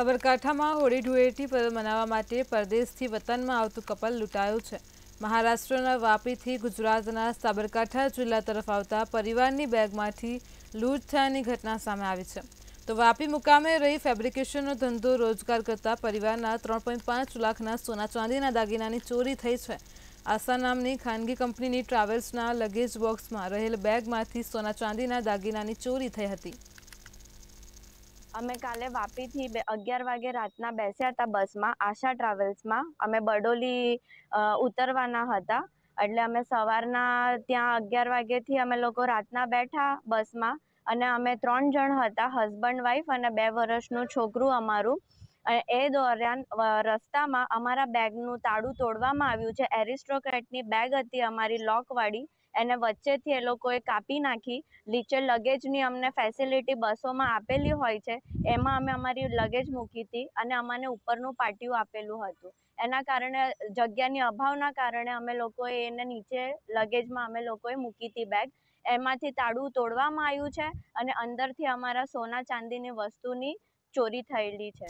સાબરકાંઠામાં હોળી ધૂળેટી પર્વ મનાવવા માટે પરદેશથી વતનમાં આવતું કપલ લૂંટાયું છે મહારાષ્ટ્રના વાપીથી ગુજરાતના સાબરકાંઠા જિલ્લા તરફ આવતા પરિવારની બેગમાંથી લૂંટ થયાની ઘટના સામે આવી છે તો વાપી મુકામે રહી ફેબ્રિકેશનનો ધંધો રોજગાર કરતા પરિવારના ત્રણ પોઈન્ટ પાંચ લાખના સોના ચાંદીના દાગીનાની ચોરી થઈ છે આશા નામની ખાનગી કંપનીની ટ્રાવેલ્સના લગેજ બોક્સમાં રહેલ બેગમાંથી સોના ચાંદીના દાગીનાની ચોરી થઈ હતી અમે કાલે વાપીથી અગિયાર વાગે રાતના બેસ્યા હતા બસમાં આશા ટ્રાવેલ્સમાં અમે બડોલી ઉતરવાના હતા એટલે અમે સવારના ત્યાં અગિયાર વાગ્યેથી અમે લોકો રાતના બેઠા બસમાં અને અમે ત્રણ જણ હતા હસબન્ડ વાઈફ અને બે વર્ષનું છોકરું અમારું એ દોરાન રસ્તામાં અમારા બેગનું તાળું તોડવામાં આવ્યું છે એરિસ્ટ્રોક્રેટની બેગ હતી અમારી લોકવાળી એને વચ્ચેથી એ લોકોએ કાપી નાખી નીચે લગેજની અમને ફેસિલિટી બસોમાં આપેલી હોય છે એમાં અમે અમારી લગેજ મૂકી હતી અને અમને ઉપરનું પાટિયું આપેલું હતું એના કારણે જગ્યાની અભાવના કારણે અમે લોકોએ એને નીચે લગેજમાં અમે લોકોએ મૂકી હતી બેગ એમાંથી તાળું તોડવામાં આવ્યું છે અને અંદરથી અમારા સોના ચાંદીની વસ્તુની ચોરી થયેલી છે